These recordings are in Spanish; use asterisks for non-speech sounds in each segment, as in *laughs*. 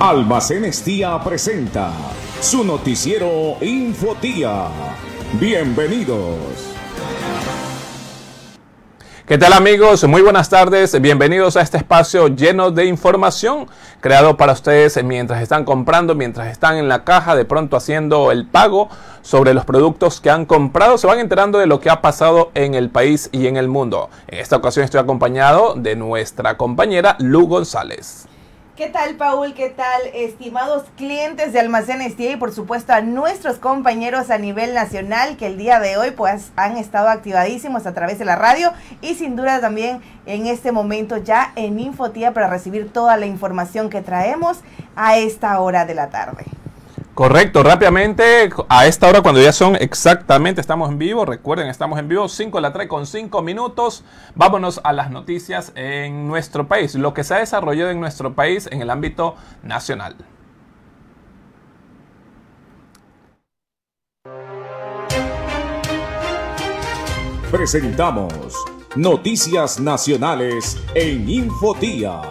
Alba Tía presenta su noticiero Infotía. Bienvenidos. ¿Qué tal amigos? Muy buenas tardes. Bienvenidos a este espacio lleno de información creado para ustedes mientras están comprando, mientras están en la caja, de pronto haciendo el pago sobre los productos que han comprado. Se van enterando de lo que ha pasado en el país y en el mundo. En esta ocasión estoy acompañado de nuestra compañera Lu González. ¿Qué tal, Paul? ¿Qué tal, estimados clientes de Almacenes y por supuesto a nuestros compañeros a nivel nacional que el día de hoy pues han estado activadísimos a través de la radio y sin duda también en este momento ya en Infotía para recibir toda la información que traemos a esta hora de la tarde. Correcto, rápidamente, a esta hora cuando ya son exactamente, estamos en vivo, recuerden, estamos en vivo, 5 la 3 con 5 minutos, vámonos a las noticias en nuestro país, lo que se ha desarrollado en nuestro país en el ámbito nacional. Presentamos Noticias Nacionales en Infotía.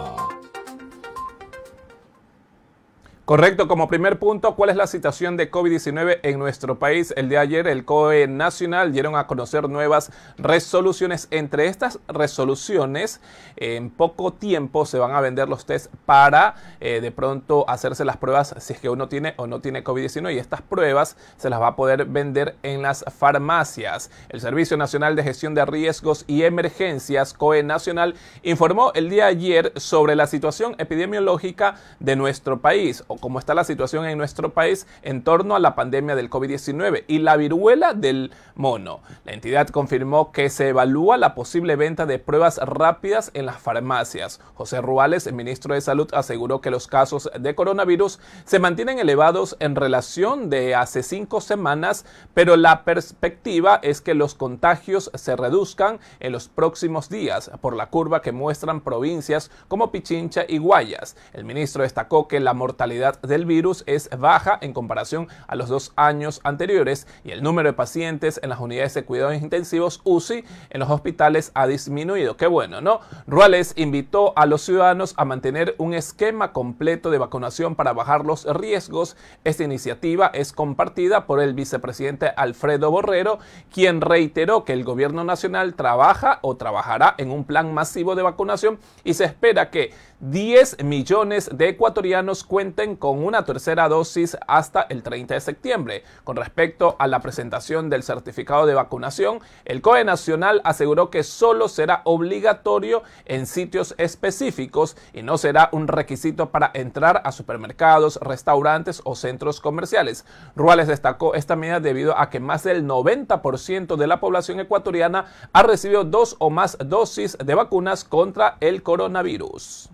Correcto, como primer punto, ¿cuál es la situación de COVID-19 en nuestro país? El de ayer, el COE Nacional dieron a conocer nuevas resoluciones. Entre estas resoluciones, en poco tiempo se van a vender los test para eh, de pronto hacerse las pruebas si es que uno tiene o no tiene COVID-19 y estas pruebas se las va a poder vender en las farmacias. El Servicio Nacional de Gestión de Riesgos y Emergencias, COE Nacional, informó el día ayer sobre la situación epidemiológica de nuestro país como está la situación en nuestro país en torno a la pandemia del COVID-19 y la viruela del mono. La entidad confirmó que se evalúa la posible venta de pruebas rápidas en las farmacias. José Ruales, el ministro de Salud, aseguró que los casos de coronavirus se mantienen elevados en relación de hace cinco semanas, pero la perspectiva es que los contagios se reduzcan en los próximos días por la curva que muestran provincias como Pichincha y Guayas. El ministro destacó que la mortalidad del virus es baja en comparación a los dos años anteriores y el número de pacientes en las unidades de cuidados intensivos UCI en los hospitales ha disminuido. Qué bueno, ¿no? Ruales invitó a los ciudadanos a mantener un esquema completo de vacunación para bajar los riesgos. Esta iniciativa es compartida por el vicepresidente Alfredo Borrero, quien reiteró que el gobierno nacional trabaja o trabajará en un plan masivo de vacunación y se espera que 10 millones de ecuatorianos cuenten con una tercera dosis hasta el 30 de septiembre. Con respecto a la presentación del certificado de vacunación, el COE Nacional aseguró que solo será obligatorio en sitios específicos y no será un requisito para entrar a supermercados, restaurantes o centros comerciales. Ruales destacó esta medida debido a que más del 90% de la población ecuatoriana ha recibido dos o más dosis de vacunas contra el coronavirus.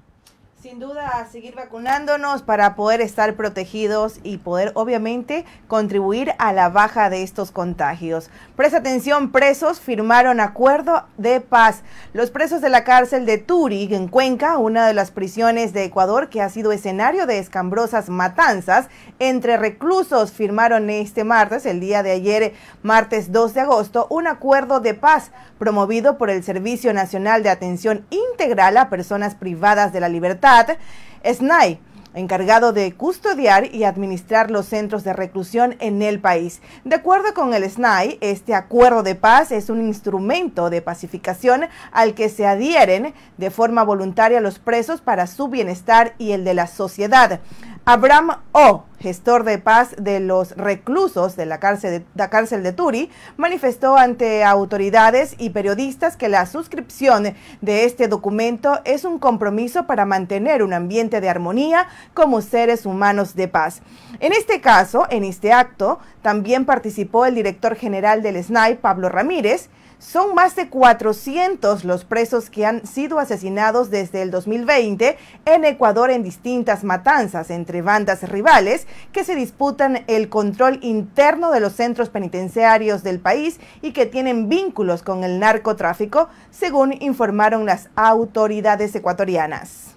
Sin duda, seguir vacunándonos para poder estar protegidos y poder, obviamente, contribuir a la baja de estos contagios. Presta atención, presos firmaron acuerdo de paz. Los presos de la cárcel de Turig, en Cuenca, una de las prisiones de Ecuador que ha sido escenario de escambrosas matanzas entre reclusos, firmaron este martes, el día de ayer, martes 2 de agosto, un acuerdo de paz promovido por el Servicio Nacional de Atención Integral a Personas Privadas de la Libertad Snai encargado de custodiar y administrar los centros de reclusión en el país. De acuerdo con el SNAI, este acuerdo de paz es un instrumento de pacificación al que se adhieren de forma voluntaria los presos para su bienestar y el de la sociedad. Abraham O, gestor de paz de los reclusos de la cárcel de, Turi, manifestó ante autoridades y periodistas que la suscripción de este documento es un compromiso para mantener un ambiente de armonía como seres humanos de paz. En este caso, en este acto, también participó el director general del SNAI, Pablo Ramírez, son más de 400 los presos que han sido asesinados desde el 2020 en Ecuador en distintas matanzas entre bandas rivales que se disputan el control interno de los centros penitenciarios del país y que tienen vínculos con el narcotráfico, según informaron las autoridades ecuatorianas.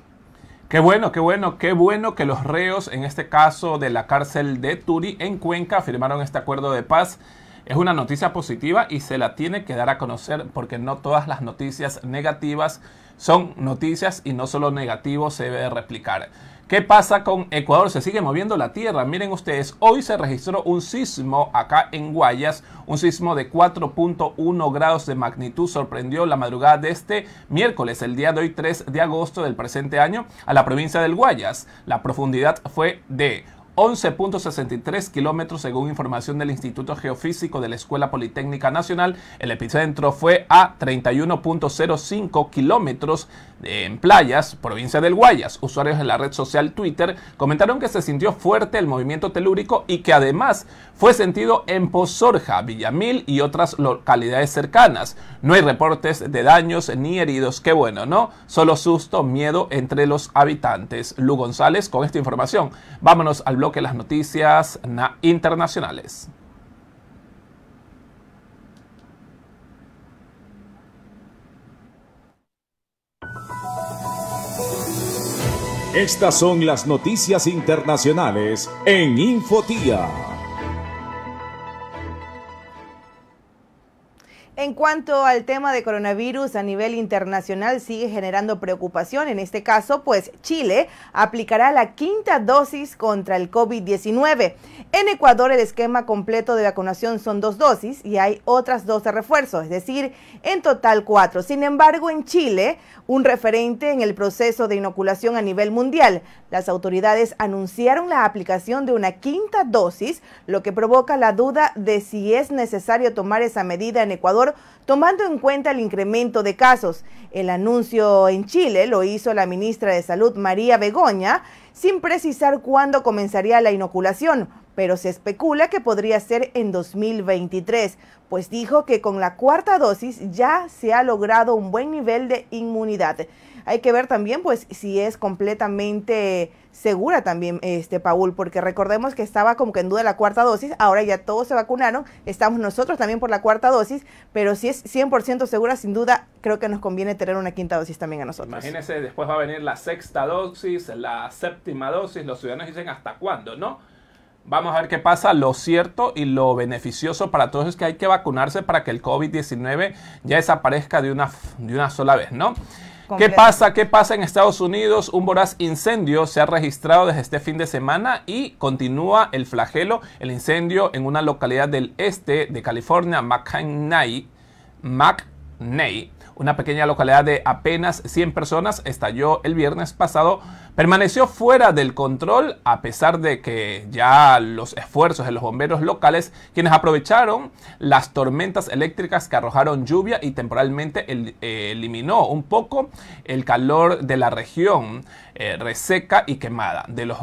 Qué bueno, qué bueno, qué bueno que los reos, en este caso de la cárcel de Turi en Cuenca, firmaron este acuerdo de paz es una noticia positiva y se la tiene que dar a conocer porque no todas las noticias negativas son noticias y no solo negativo se debe replicar. ¿Qué pasa con Ecuador? Se sigue moviendo la tierra. Miren ustedes, hoy se registró un sismo acá en Guayas, un sismo de 4.1 grados de magnitud. Sorprendió la madrugada de este miércoles, el día de hoy 3 de agosto del presente año, a la provincia del Guayas. La profundidad fue de 11.63 kilómetros según información del Instituto Geofísico de la Escuela Politécnica Nacional. El epicentro fue a 31.05 kilómetros en playas, provincia del Guayas. Usuarios de la red social Twitter comentaron que se sintió fuerte el movimiento telúrico y que además fue sentido en Pozorja, Villamil y otras localidades cercanas. No hay reportes de daños ni heridos, qué bueno, ¿no? Solo susto, miedo entre los habitantes. Lu González con esta información. Vámonos al bloque de las noticias internacionales. Estas son las noticias internacionales en Infotía. En cuanto al tema de coronavirus a nivel internacional, sigue generando preocupación. En este caso, pues Chile aplicará la quinta dosis contra el COVID-19. En Ecuador, el esquema completo de vacunación son dos dosis y hay otras dos de refuerzo, es decir, en total cuatro. Sin embargo, en Chile, un referente en el proceso de inoculación a nivel mundial, las autoridades anunciaron la aplicación de una quinta dosis, lo que provoca la duda de si es necesario tomar esa medida en Ecuador tomando en cuenta el incremento de casos. El anuncio en Chile lo hizo la ministra de Salud María Begoña, sin precisar cuándo comenzaría la inoculación, pero se especula que podría ser en 2023, pues dijo que con la cuarta dosis ya se ha logrado un buen nivel de inmunidad. Hay que ver también pues si es completamente segura también, este Paul, porque recordemos que estaba como que en duda la cuarta dosis, ahora ya todos se vacunaron, estamos nosotros también por la cuarta dosis, pero si es 100% segura, sin duda, creo que nos conviene tener una quinta dosis también a nosotros. Imagínense, después va a venir la sexta dosis, la séptima dosis, los ciudadanos dicen hasta cuándo, ¿no? Vamos a ver qué pasa. Lo cierto y lo beneficioso para todos es que hay que vacunarse para que el COVID-19 ya desaparezca de una, de una sola vez, ¿no? ¿Qué pasa? ¿Qué pasa en Estados Unidos? Un voraz incendio se ha registrado desde este fin de semana y continúa el flagelo. El incendio en una localidad del este de California, McKay una pequeña localidad de apenas 100 personas, estalló el viernes pasado, permaneció fuera del control a pesar de que ya los esfuerzos de los bomberos locales, quienes aprovecharon las tormentas eléctricas que arrojaron lluvia y temporalmente eh, eliminó un poco el calor de la región eh, reseca y quemada de los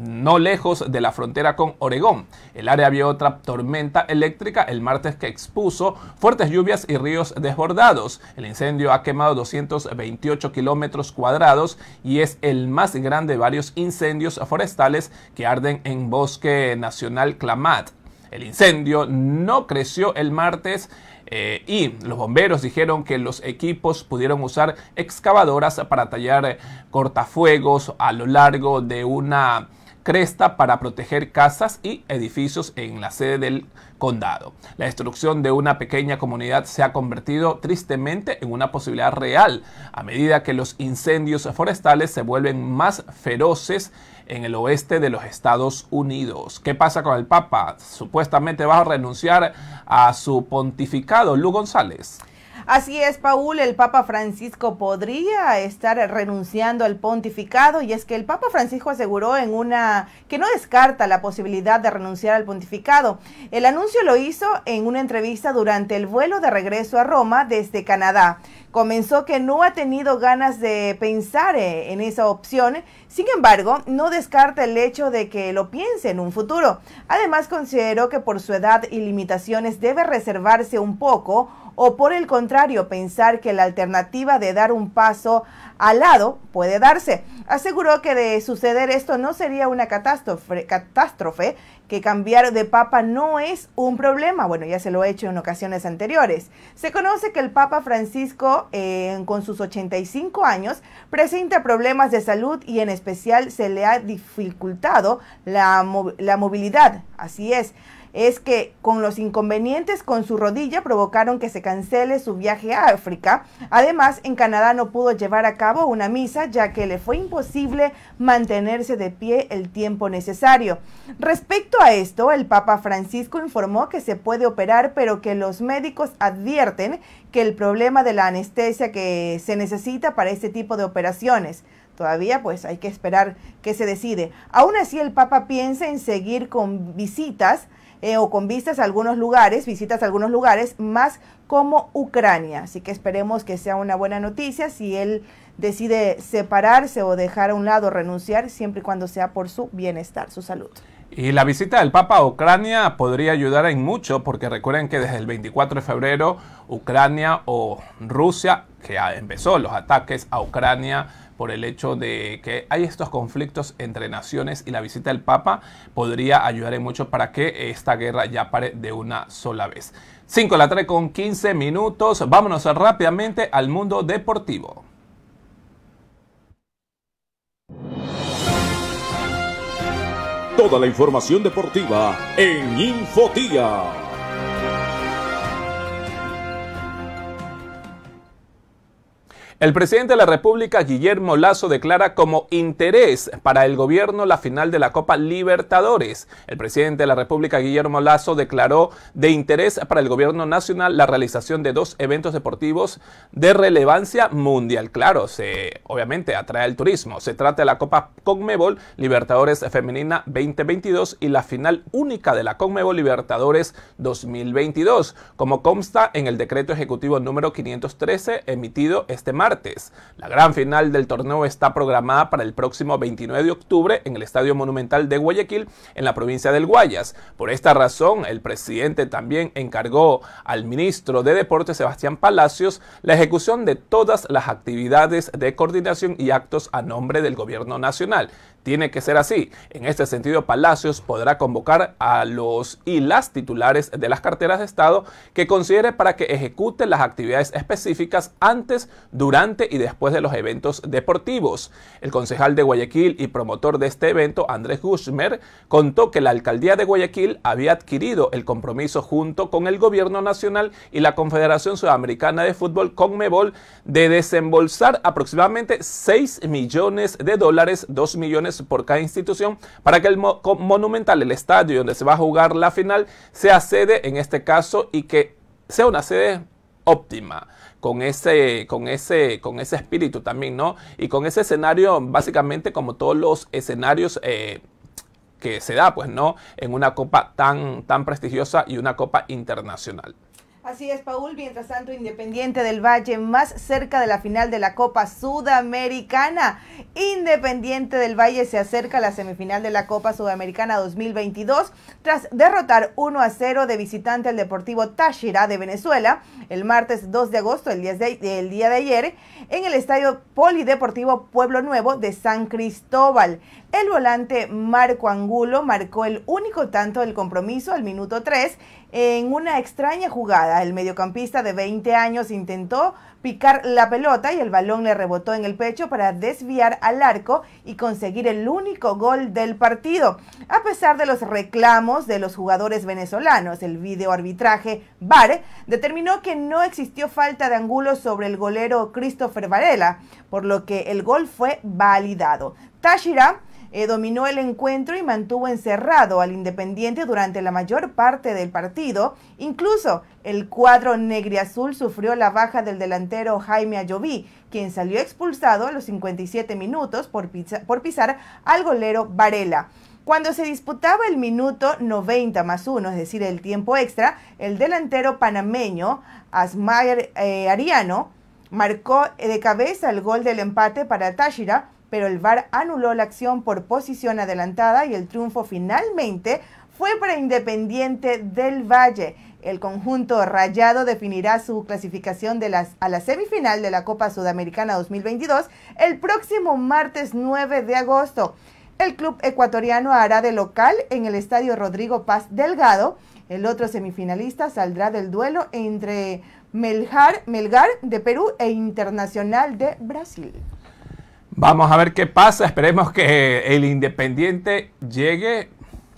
no lejos de la frontera con Oregón. El área vio otra tormenta eléctrica el martes que expuso fuertes lluvias y ríos desbordados. El incendio ha quemado 228 kilómetros cuadrados y es el más grande de varios incendios forestales que arden en Bosque Nacional Clamat. El incendio no creció el martes eh, y los bomberos dijeron que los equipos pudieron usar excavadoras para tallar eh, cortafuegos a lo largo de una cresta para proteger casas y edificios en la sede del condado. La destrucción de una pequeña comunidad se ha convertido tristemente en una posibilidad real a medida que los incendios forestales se vuelven más feroces en el oeste de los Estados Unidos. ¿Qué pasa con el Papa? Supuestamente va a renunciar a su pontificado, Lu González. Así es, Paul, el Papa Francisco podría estar renunciando al pontificado y es que el Papa Francisco aseguró en una que no descarta la posibilidad de renunciar al pontificado. El anuncio lo hizo en una entrevista durante el vuelo de regreso a Roma desde Canadá. Comenzó que no ha tenido ganas de pensar eh, en esa opción, sin embargo, no descarta el hecho de que lo piense en un futuro. Además, consideró que por su edad y limitaciones debe reservarse un poco o por el contrario pensar que la alternativa de dar un paso al lado puede darse. Aseguró que de suceder esto no sería una catástrofe, que cambiar de papa no es un problema. Bueno, ya se lo he hecho en ocasiones anteriores. Se conoce que el Papa Francisco, eh, con sus 85 años, presenta problemas de salud y en especial se le ha dificultado la, la movilidad. Así es es que con los inconvenientes con su rodilla provocaron que se cancele su viaje a África. Además, en Canadá no pudo llevar a cabo una misa ya que le fue imposible mantenerse de pie el tiempo necesario. Respecto a esto, el Papa Francisco informó que se puede operar, pero que los médicos advierten que el problema de la anestesia que se necesita para este tipo de operaciones todavía pues hay que esperar que se decide. Aún así el Papa piensa en seguir con visitas eh, o con vistas a algunos lugares, visitas a algunos lugares, más como Ucrania. Así que esperemos que sea una buena noticia si él decide separarse o dejar a un lado, renunciar, siempre y cuando sea por su bienestar, su salud. Y la visita del Papa a Ucrania podría ayudar en mucho porque recuerden que desde el 24 de febrero Ucrania o Rusia, que empezó los ataques a Ucrania por el hecho de que hay estos conflictos entre naciones y la visita del Papa podría ayudar en mucho para que esta guerra ya pare de una sola vez. 5 la 3 con 15 minutos, vámonos rápidamente al mundo deportivo. Toda la información deportiva en Infotía. El presidente de la República, Guillermo Lazo, declara como interés para el gobierno la final de la Copa Libertadores. El presidente de la República, Guillermo Lazo, declaró de interés para el gobierno nacional la realización de dos eventos deportivos de relevancia mundial. Claro, se, obviamente atrae el turismo. Se trata de la Copa Conmebol Libertadores Femenina 2022 y la final única de la Conmebol Libertadores 2022, como consta en el decreto ejecutivo número 513 emitido este martes la gran final del torneo está programada para el próximo 29 de octubre en el Estadio Monumental de Guayaquil, en la provincia del Guayas. Por esta razón, el presidente también encargó al ministro de Deportes, Sebastián Palacios, la ejecución de todas las actividades de coordinación y actos a nombre del gobierno nacional. Tiene que ser así. En este sentido, Palacios podrá convocar a los y las titulares de las carteras de Estado que considere para que ejecute las actividades específicas antes, durante y después de los eventos deportivos. El concejal de Guayaquil y promotor de este evento, Andrés Gushmer, contó que la alcaldía de Guayaquil había adquirido el compromiso junto con el gobierno nacional y la Confederación Sudamericana de Fútbol CONMEBOL de desembolsar aproximadamente 6 millones de dólares, 2 millones por cada institución para que el Monumental, el estadio donde se va a jugar la final, sea sede en este caso y que sea una sede óptima con ese, con ese, con ese espíritu también, ¿no? Y con ese escenario, básicamente como todos los escenarios eh, que se da, pues, ¿no? En una copa tan, tan prestigiosa y una copa internacional. Así es, Paul. Mientras tanto, Independiente del Valle, más cerca de la final de la Copa Sudamericana. Independiente del Valle se acerca a la semifinal de la Copa Sudamericana 2022 tras derrotar 1 a 0 de visitante al Deportivo Táchira de Venezuela el martes 2 de agosto, el el día de ayer, en el Estadio Polideportivo Pueblo Nuevo de San Cristóbal. El volante Marco Angulo marcó el único tanto del compromiso al minuto 3 en una extraña jugada. El mediocampista de 20 años intentó picar la pelota y el balón le rebotó en el pecho para desviar al arco y conseguir el único gol del partido. A pesar de los reclamos de los jugadores venezolanos, el video arbitraje VAR determinó que no existió falta de Angulo sobre el golero Christopher Varela, por lo que el gol fue validado. Tashira eh, dominó el encuentro y mantuvo encerrado al Independiente durante la mayor parte del partido. Incluso el cuadro azul sufrió la baja del delantero Jaime Ayoví, quien salió expulsado a los 57 minutos por, por pisar al golero Varela. Cuando se disputaba el minuto 90 más uno, es decir, el tiempo extra, el delantero panameño Asmaer eh, Ariano marcó eh, de cabeza el gol del empate para Táchira pero el VAR anuló la acción por posición adelantada y el triunfo finalmente fue para Independiente del Valle. El conjunto rayado definirá su clasificación a la semifinal de la Copa Sudamericana 2022 el próximo martes 9 de agosto. El club ecuatoriano hará de local en el Estadio Rodrigo Paz Delgado. El otro semifinalista saldrá del duelo entre Melgar, Melgar de Perú e Internacional de Brasil. Vamos a ver qué pasa. Esperemos que el Independiente llegue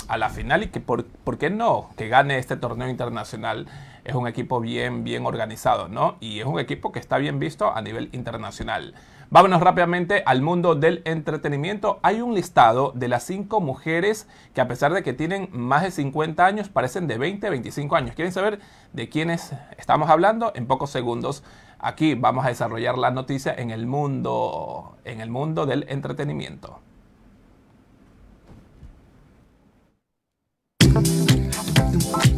a la final y que, por, qué no, que gane este torneo internacional. Es un equipo bien, bien organizado, ¿no? Y es un equipo que está bien visto a nivel internacional. Vámonos rápidamente al mundo del entretenimiento. Hay un listado de las cinco mujeres que a pesar de que tienen más de 50 años, parecen de 20, 25 años. ¿Quieren saber de quiénes estamos hablando? En pocos segundos Aquí vamos a desarrollar la noticia en el mundo, en el mundo del entretenimiento.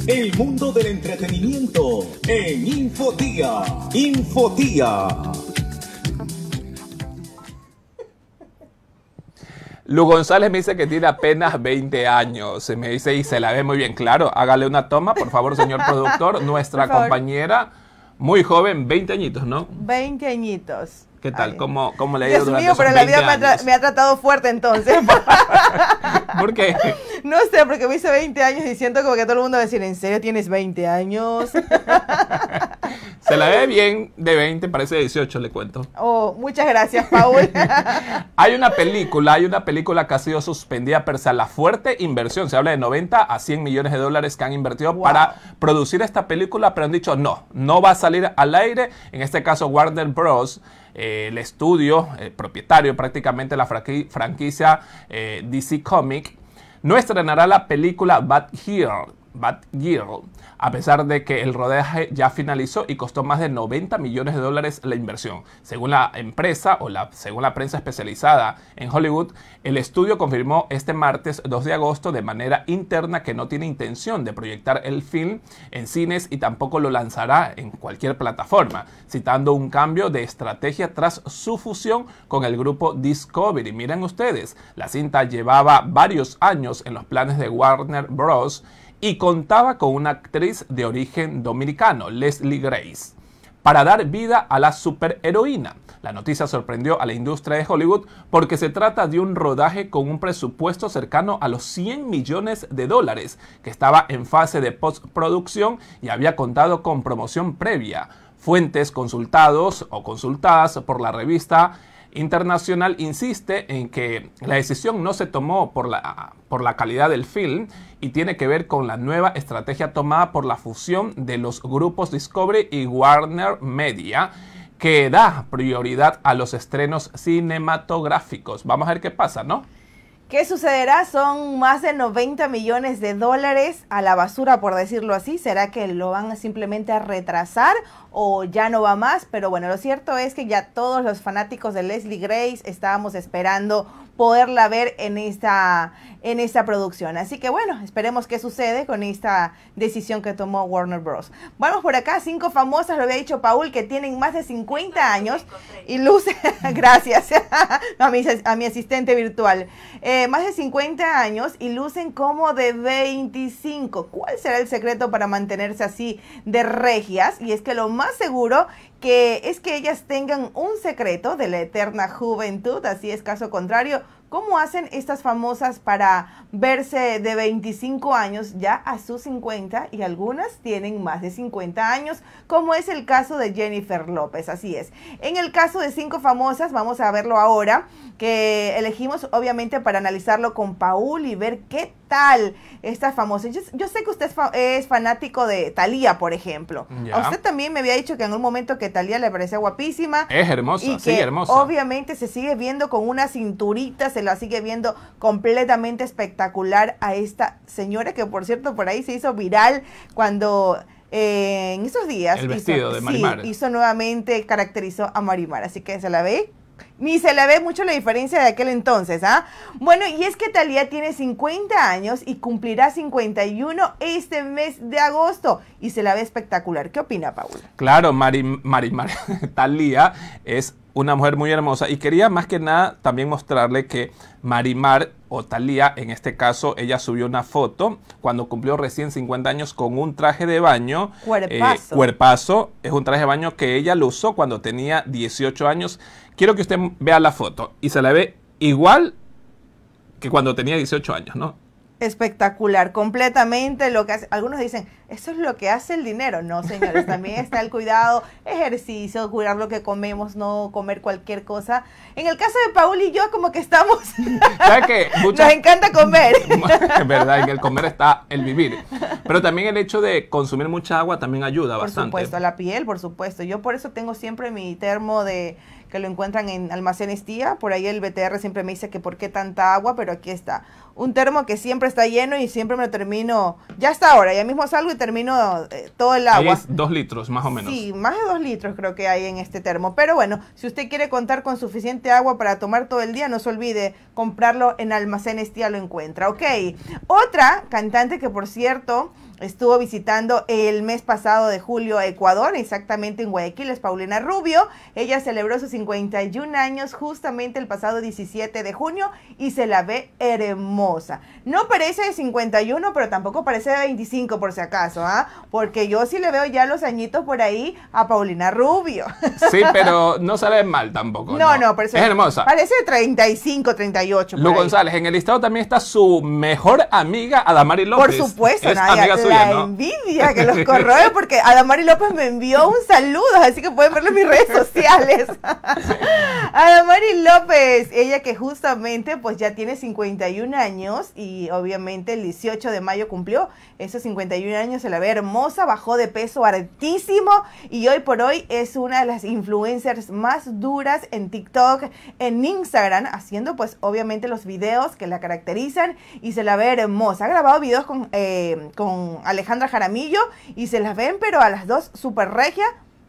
El mundo del entretenimiento en Infotía. Infotía. Lu González me dice que tiene apenas 20 años. Se Me dice y se la ve muy bien. Claro, hágale una toma, por favor, señor productor. *laughs* Nuestra compañera muy joven, 20 añitos, ¿no? 20 añitos. ¿Qué tal? ¿Cómo, le ha ido Dios mío, pero la vida me ha, me ha, tratado fuerte entonces. *laughs* ¿Por qué? *laughs* No sé, porque me hice 20 años y siento como que todo el mundo va a decir, ¿en serio tienes 20 años? *laughs* Se la ve bien de 20, parece 18, le cuento. Oh, muchas gracias, Paul. *laughs* hay una película, hay una película que ha sido suspendida, pese a la fuerte inversión. Se habla de 90 a 100 millones de dólares que han invertido para producir esta película, pero han dicho no, no va a salir al aire. En este caso, Warner Bros. Eh, el estudio, el eh, propietario prácticamente de la franquicia eh, DC Comic, no estrenará la película Bad Here Batgirl, a pesar de que el rodaje ya finalizó y costó más de 90 millones de dólares la inversión. Según la empresa o la, según la prensa especializada en Hollywood, el estudio confirmó este martes 2 de agosto de manera interna que no tiene intención de proyectar el film en cines y tampoco lo lanzará en cualquier plataforma, citando un cambio de estrategia tras su fusión con el grupo Discovery. Miren ustedes, la cinta llevaba varios años en los planes de Warner Bros y contaba con una actriz de origen dominicano, Leslie Grace, para dar vida a la superheroína. La noticia sorprendió a la industria de Hollywood porque se trata de un rodaje con un presupuesto cercano a los 100 millones de dólares, que estaba en fase de postproducción y había contado con promoción previa. Fuentes consultados o consultadas por la revista Internacional insiste en que la decisión no se tomó por la, por la calidad del film y tiene que ver con la nueva estrategia tomada por la fusión de los grupos Discovery y Warner Media que da prioridad a los estrenos cinematográficos. Vamos a ver qué pasa, ¿no? ¿Qué sucederá? Son más de 90 millones de dólares a la basura, por decirlo así. ¿Será que lo van simplemente a retrasar o ya no va más? Pero bueno, lo cierto es que ya todos los fanáticos de Leslie Grace estábamos esperando poderla ver en esta, en esta producción. Así que bueno, esperemos qué sucede con esta decisión que tomó Warner Bros. Vamos por acá, cinco famosas, lo había dicho Paul, que tienen más de 50 años y lucen, *laughs* gracias *laughs* a, mi, a mi asistente virtual, eh, más de 50 años y lucen como de 25. ¿Cuál será el secreto para mantenerse así de regias? Y es que lo más seguro que es que ellas tengan un secreto de la eterna juventud, así es caso contrario, ¿cómo hacen estas famosas para verse de 25 años ya a sus 50 y algunas tienen más de 50 años, como es el caso de Jennifer López? Así es. En el caso de cinco famosas, vamos a verlo ahora, que elegimos obviamente para analizarlo con Paul y ver qué tal esta famosa. Yo, sé que usted es, fanático de Talía, por ejemplo. usted también me había dicho que en un momento que Talía le parecía guapísima. Es hermosa, y sí, hermosa. Obviamente se sigue viendo con una cinturita, se la sigue viendo completamente espectacular a esta señora que por cierto por ahí se hizo viral cuando eh, en esos días El vestido de Marimar. Sí, hizo nuevamente caracterizó a Marimar, así que se la ve ni se le ve mucho la diferencia de aquel entonces, ¿ah? Bueno, y es que Talía tiene 50 años y cumplirá 51 este mes de agosto y se la ve espectacular. ¿Qué opina, Paula? Claro, Marimar. *laughs* Talía es una mujer muy hermosa y quería más que nada también mostrarle que Marimar o Talía, en este caso, ella subió una foto cuando cumplió recién 50 años con un traje de baño. Eh, cuerpazo. cuerpazo. Es un traje de baño que ella lo usó cuando tenía 18 años quiero que usted vea la foto y se la ve igual que cuando tenía 18 años, ¿no? Espectacular, completamente lo que hace. Algunos dicen, eso es lo que hace el dinero. No, señores, también está el cuidado, ejercicio, cuidar lo que comemos, no comer cualquier cosa. En el caso de Paul y yo, como que estamos. *laughs* ¿Sabes qué? Muchas... Nos encanta comer. es *laughs* verdad, en el comer está el vivir. Pero también el hecho de consumir mucha agua también ayuda bastante. Por supuesto, a la piel, por supuesto. Yo por eso tengo siempre mi termo de que lo encuentran en almacenes tía. Por ahí el BTR siempre me dice que por qué tanta agua, pero aquí está. Un termo que siempre está lleno y siempre me lo termino. Ya está ahora, ya mismo salgo y termino eh, todo el agua. dos litros, más o menos. Sí, más de dos litros creo que hay en este termo. Pero bueno, si usted quiere contar con suficiente agua para tomar todo el día, no se olvide comprarlo en almacenes tía, lo encuentra. Ok. Otra cantante que, por cierto, estuvo visitando el mes pasado de julio Ecuador, exactamente en Guayaquil, es Paulina Rubio. Ella celebró sus 51 años justamente el pasado 17 de junio y se la ve hermosa. No parece de 51, pero tampoco parece de 25 por si acaso, ¿ah? Porque yo sí le veo ya los añitos por ahí a Paulina Rubio. Sí, pero no sale mal tampoco. No, no, pero es hermosa. Parece de 35, 38. Lu González, en el listado también está su mejor amiga Adamari López. Por supuesto, es la envidia que los *laughs* corroe, porque Adamari López me envió un saludo, así que pueden verlo en mis redes sociales. *laughs* Adamari López, ella que justamente pues ya tiene 51 años y obviamente el 18 de mayo cumplió esos 51 años, se la ve hermosa, bajó de peso altísimo y hoy por hoy es una de las influencers más duras en TikTok, en Instagram, haciendo pues obviamente los videos que la caracterizan y se la ve hermosa. Ha grabado videos con, eh, con Alejandra Jaramillo y se las ven, pero a las dos super regia.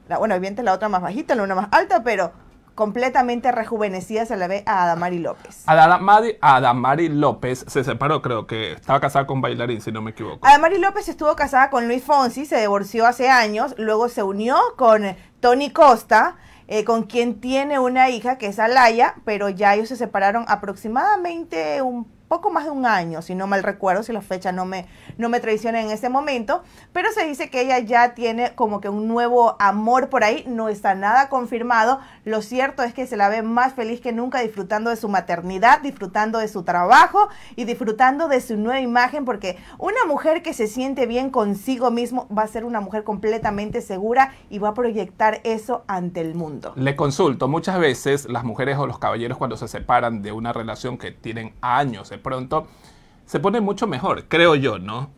La, bueno, evidente la otra más bajita, la una más alta, pero completamente rejuvenecida se la ve a Adamari López. Adamari, Adamari López se separó, creo que estaba casada con bailarín, si no me equivoco. Adamari López estuvo casada con Luis Fonsi, se divorció hace años, luego se unió con Tony Costa. Eh, con quien tiene una hija que es Alaya, pero ya ellos se separaron aproximadamente un poco más de un año, si no mal recuerdo, si la fecha no me, no me traiciona en ese momento, pero se dice que ella ya tiene como que un nuevo amor por ahí, no está nada confirmado, lo cierto es que se la ve más feliz que nunca disfrutando de su maternidad, disfrutando de su trabajo y disfrutando de su nueva imagen, porque una mujer que se siente bien consigo mismo va a ser una mujer completamente segura y va a proyectar eso ante el mundo. Le consulto, muchas veces las mujeres o los caballeros cuando se separan de una relación que tienen años, de pronto se pone mucho mejor, creo yo, ¿no?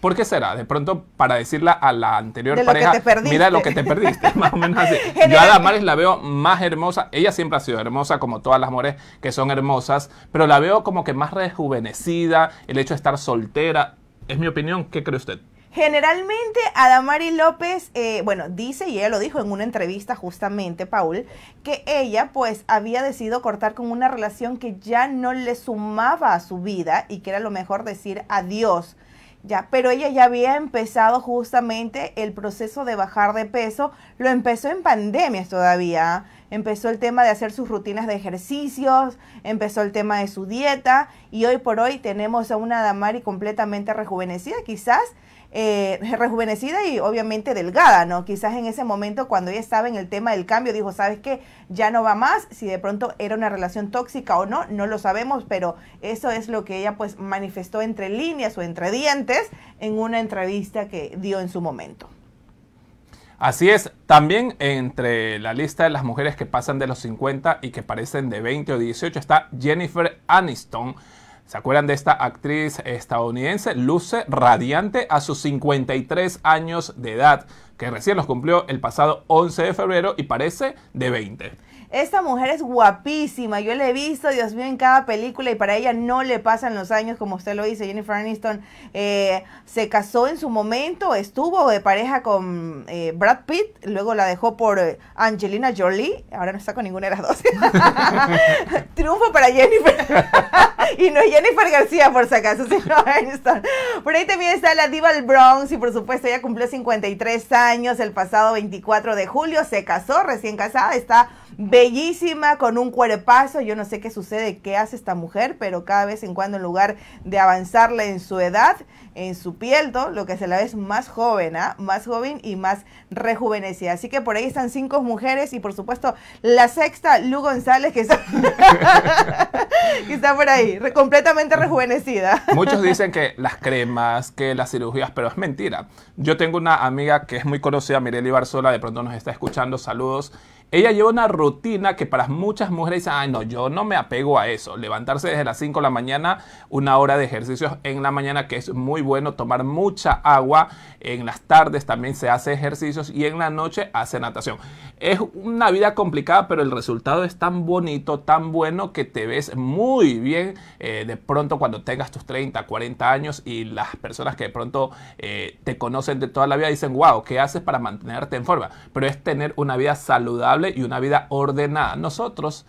¿Por qué será? De pronto, para decirle a la anterior pareja, mira lo que te perdiste, *laughs* más o menos así. *laughs* Yo a Maris la veo más hermosa. Ella siempre ha sido hermosa, como todas las mujeres que son hermosas, pero la veo como que más rejuvenecida, el hecho de estar soltera. Es mi opinión. ¿Qué cree usted? Generalmente Adamari López, eh, bueno, dice, y ella lo dijo en una entrevista justamente, Paul, que ella pues había decidido cortar con una relación que ya no le sumaba a su vida y que era lo mejor decir adiós. Ya, pero ella ya había empezado justamente el proceso de bajar de peso, lo empezó en pandemias todavía, empezó el tema de hacer sus rutinas de ejercicios, empezó el tema de su dieta y hoy por hoy tenemos a una Adamari completamente rejuvenecida, quizás eh, *laughs* rejuvenecida y obviamente delgada, ¿no? Quizás en ese momento cuando ella estaba en el tema del cambio dijo, ¿sabes qué? Ya no va más, si de pronto era una relación tóxica o no, no lo sabemos, pero eso es lo que ella pues manifestó entre líneas o entre dientes en una entrevista que dio en su momento. Así es, también entre la lista de las mujeres que pasan de los 50 y que parecen de 20 o 18 está Jennifer Aniston, ¿Se acuerdan de esta actriz estadounidense? Luce radiante a sus 53 años de edad, que recién los cumplió el pasado 11 de febrero y parece de 20. Esta mujer es guapísima, yo la he visto, Dios mío, en cada película y para ella no le pasan los años como usted lo dice. Jennifer Aniston eh, se casó en su momento, estuvo de pareja con eh, Brad Pitt, luego la dejó por eh, Angelina Jolie, ahora no está con ninguna de las dos. *laughs* Triunfo para Jennifer. *laughs* *laughs* y no Jennifer García, por si acaso, *laughs* sino Einstein. Por ahí también está la diva del Bronx y por supuesto ella cumplió 53 años el pasado 24 de julio, se casó, recién casada, está bellísima, con un cuerpazo, yo no sé qué sucede, qué hace esta mujer, pero cada vez en cuando en lugar de avanzarle en su edad, en su piel, lo que se la ve es más joven, ¿ah? más joven y más rejuvenecida. Así que por ahí están cinco mujeres y por supuesto la sexta, Lu González, que está, *laughs* por ahí, completamente rejuvenecida. Muchos dicen que las cremas, que las cirugías, pero es mentira. Yo tengo una amiga que es muy conocida, Mireli Barzola, de pronto nos está escuchando, saludos. Ella lleva una rutina que para muchas mujeres dicen, ay no, yo no me apego a eso. Levantarse desde las 5 de la mañana, una hora de ejercicios en la mañana que es muy bueno, tomar mucha agua, en las tardes también se hace ejercicios y en la noche hace natación. Es una vida complicada, pero el resultado es tan bonito, tan bueno que te ves muy bien eh, de pronto cuando tengas tus 30, 40 años y las personas que de pronto eh, te conocen de toda la vida dicen, wow, ¿qué haces para mantenerte en forma? Pero es tener una vida saludable y una vida ordenada. Nosotros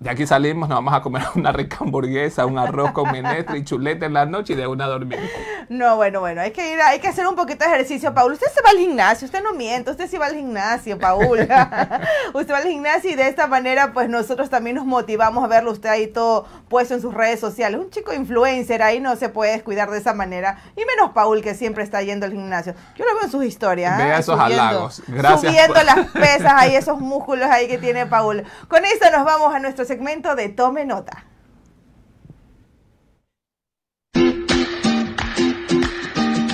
de aquí salimos, nos vamos a comer *laughs* una rica hamburguesa, un arroz con menestra y chuleta en la noche y de una dormir. No, bueno, bueno, hay que ir, hay que hacer un poquito de ejercicio, Paul. Usted se va al gimnasio, usted no miente, usted sí va al gimnasio, Paul. *laughs* usted va al gimnasio y de esta manera, pues nosotros también nos motivamos a verlo usted ahí todo puesto en sus redes sociales. Un chico influencer ahí no se puede descuidar de esa manera. Y menos Paul, que siempre está yendo al gimnasio. Yo lo veo en sus historias. Vea ah, esos halagos. Gracias. Subiendo pues. las pesas ahí, esos músculos ahí que tiene Paul. Con esto nos vamos a nuestro segmento de Tome Nota.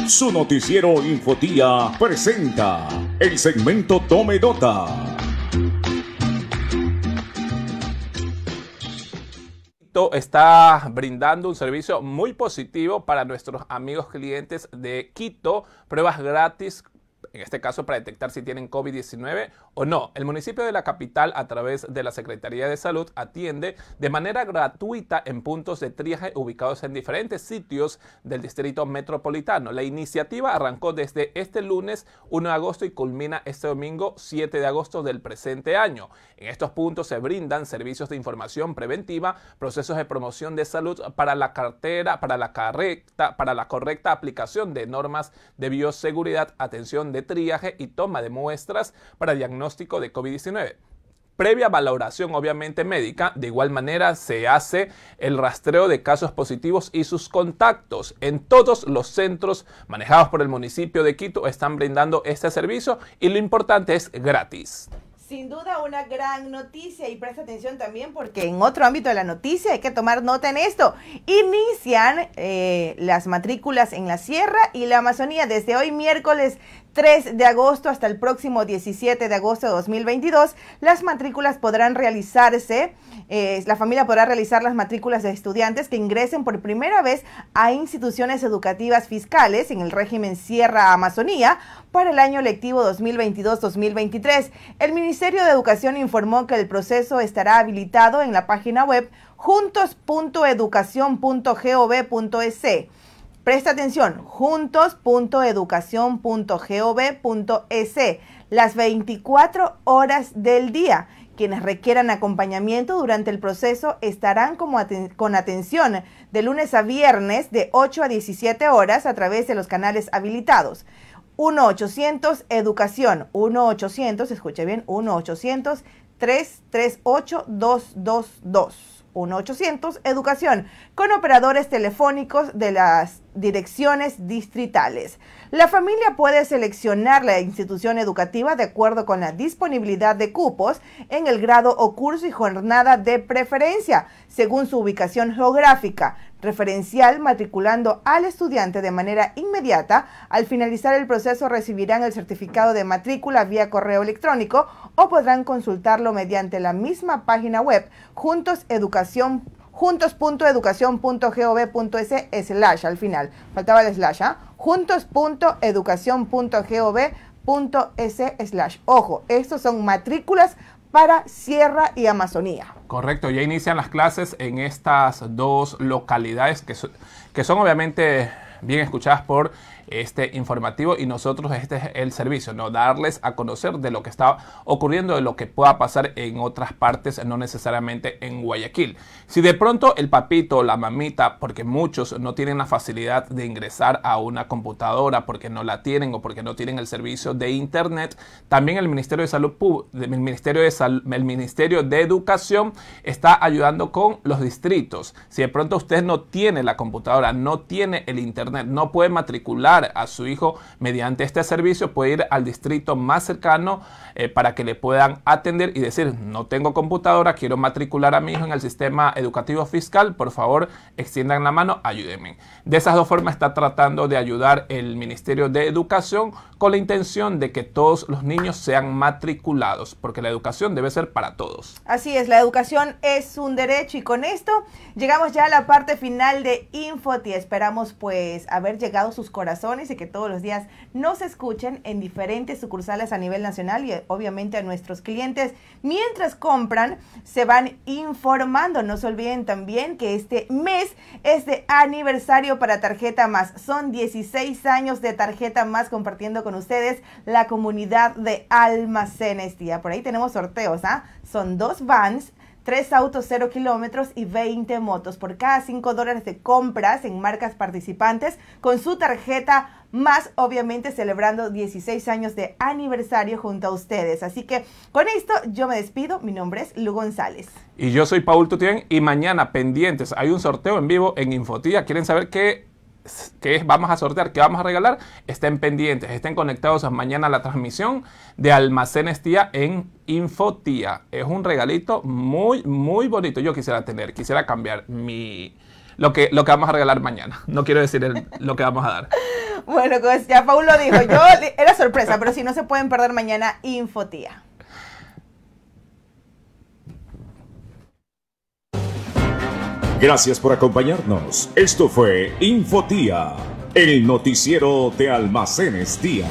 Su noticiero Infotía presenta el segmento Tome Nota. está brindando un servicio muy positivo para nuestros amigos clientes de Quito, pruebas gratis en este caso para detectar si tienen COVID-19 o no. El municipio de la capital, a través de la Secretaría de Salud, atiende de manera gratuita en puntos de triaje ubicados en diferentes sitios del distrito metropolitano. La iniciativa arrancó desde este lunes 1 de agosto y culmina este domingo 7 de agosto del presente año. En estos puntos se brindan servicios de información preventiva, procesos de promoción de salud para la cartera, para la correcta, para la correcta aplicación de normas de bioseguridad, atención de triaje y toma de muestras para diagnóstico de COVID-19 previa valoración obviamente médica, de igual manera se hace el rastreo de casos positivos y sus contactos. En todos los centros manejados por el municipio de Quito están brindando este servicio y lo importante es gratis. Sin duda una gran noticia y presta atención también porque en otro ámbito de la noticia hay que tomar nota en esto. Inician eh, las matrículas en la Sierra y la Amazonía desde hoy miércoles 3 de agosto hasta el próximo 17 de agosto de 2022. Las matrículas podrán realizarse, eh, la familia podrá realizar las matrículas de estudiantes que ingresen por primera vez a instituciones educativas fiscales en el régimen Sierra Amazonía para el año lectivo 2022-2023. El Ministerio de Educación informó que el proceso estará habilitado en la página web juntos.educación.gov.es. Presta atención, juntos.educación.gov.es las 24 horas del día. Quienes requieran acompañamiento durante el proceso estarán con atención de lunes a viernes de 8 a 17 horas a través de los canales habilitados. 1-800-EDUCACIÓN. 1-800, escuche bien, 1 800 338 222 1-800-EDUCACIÓN. Con operadores telefónicos de las direcciones distritales. La familia puede seleccionar la institución educativa de acuerdo con la disponibilidad de cupos en el grado o curso y jornada de preferencia, según su ubicación geográfica, referencial matriculando al estudiante de manera inmediata. Al finalizar el proceso recibirán el certificado de matrícula vía correo electrónico o podrán consultarlo mediante la misma página web juntoseducación.com juntos.educación.gov.es slash al final. Faltaba el slash, ¿ah? slash. Ojo, estos son matrículas para Sierra y Amazonía. Correcto, ya inician las clases en estas dos localidades que, que son obviamente bien escuchadas por este informativo y nosotros este es el servicio, ¿no? darles a conocer de lo que está ocurriendo, de lo que pueda pasar en otras partes, no necesariamente en Guayaquil. Si de pronto el papito, la mamita, porque muchos no tienen la facilidad de ingresar a una computadora porque no la tienen o porque no tienen el servicio de internet, también el Ministerio de Salud, el Ministerio de, el Ministerio de Educación está ayudando con los distritos. Si de pronto usted no tiene la computadora, no tiene el internet, no puede matricular a su hijo mediante este servicio puede ir al distrito más cercano eh, para que le puedan atender y decir, no tengo computadora, quiero matricular a mi hijo en el sistema educativo fiscal, por favor extiendan la mano, ayúdenme. De esas dos formas está tratando de ayudar el Ministerio de Educación con la intención de que todos los niños sean matriculados, porque la educación debe ser para todos. Así es, la educación es un derecho y con esto llegamos ya a la parte final de Infoti. Esperamos pues haber llegado sus corazones y que todos los días nos escuchen en diferentes sucursales a nivel nacional y obviamente a nuestros clientes. Mientras compran, se van informando. No se olviden también que este mes es de aniversario para Tarjeta Más. Son 16 años de Tarjeta Más compartiendo con ustedes la comunidad de almacenes, Por ahí tenemos sorteos, ¿ah? Son dos vans tres autos cero kilómetros y 20 motos por cada cinco dólares de compras en marcas participantes con su tarjeta más obviamente celebrando 16 años de aniversario junto a ustedes. Así que con esto yo me despido. Mi nombre es Lu González. Y yo soy Paul Tutien y mañana pendientes hay un sorteo en vivo en Infotía. ¿Quieren saber qué que vamos a sortear, que vamos a regalar, estén pendientes, estén conectados a mañana a la transmisión de Almacenes Tía en Infotía. Es un regalito muy, muy bonito. Yo quisiera tener, quisiera cambiar mi, lo que, lo que vamos a regalar mañana. No quiero decir lo que vamos a dar. *laughs* Bueno, pues ya lo dijo, yo era sorpresa, pero si no se pueden perder mañana Infotía. Gracias por acompañarnos. Esto fue Infotía, el noticiero de Almacenes Día.